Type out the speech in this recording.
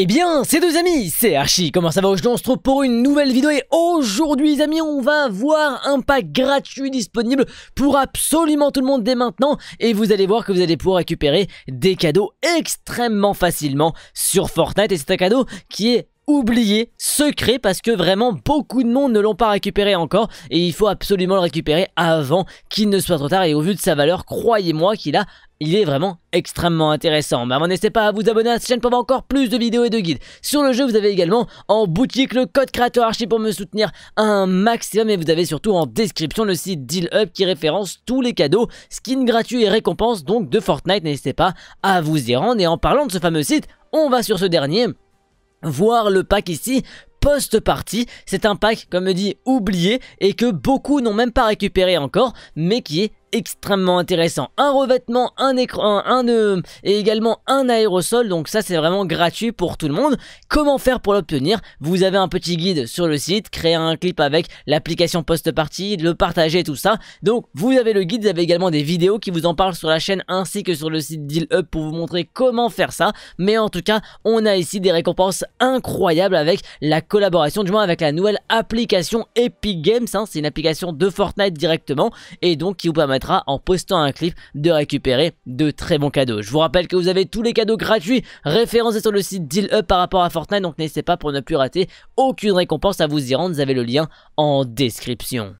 Eh bien, c'est deux amis, c'est Archie, comment ça va Aujourd'hui on se retrouve pour une nouvelle vidéo et aujourd'hui amis on va voir un pack gratuit disponible pour absolument tout le monde dès maintenant et vous allez voir que vous allez pouvoir récupérer des cadeaux extrêmement facilement sur Fortnite et c'est un cadeau qui est oublié, secret, parce que vraiment beaucoup de monde ne l'ont pas récupéré encore, et il faut absolument le récupérer avant qu'il ne soit trop tard, et au vu de sa valeur, croyez-moi qu'il a il est vraiment extrêmement intéressant. Mais bah, n'hésitez pas à vous abonner à cette chaîne pour avoir encore plus de vidéos et de guides. Sur le jeu, vous avez également en boutique le code créateur archi pour me soutenir un maximum. Et vous avez surtout en description le site Deal Up qui référence tous les cadeaux, skins gratuits et récompenses donc de Fortnite. N'hésitez pas à vous y rendre. Et en parlant de ce fameux site, on va sur ce dernier voir le pack ici post-partie. C'est un pack, comme dit, oublié et que beaucoup n'ont même pas récupéré encore, mais qui est extrêmement intéressant. Un revêtement, un écran, un nœud euh, et également un aérosol. Donc ça c'est vraiment gratuit pour tout le monde. Comment faire pour l'obtenir Vous avez un petit guide sur le site, créer un clip avec l'application post party le partager tout ça. Donc vous avez le guide, vous avez également des vidéos qui vous en parlent sur la chaîne ainsi que sur le site Deal Up pour vous montrer comment faire ça. Mais en tout cas, on a ici des récompenses incroyables avec la collaboration, du moins avec la nouvelle application Epic Games. Hein. C'est une application de Fortnite directement et donc qui vous permettra en postant un clip de récupérer de très bons cadeaux. Je vous rappelle que vous avez tous les cadeaux gratuits référencés sur le site Deal par rapport à Fortnite donc n'hésitez pas pour ne plus rater aucune récompense à vous y rendre, vous avez le lien en description.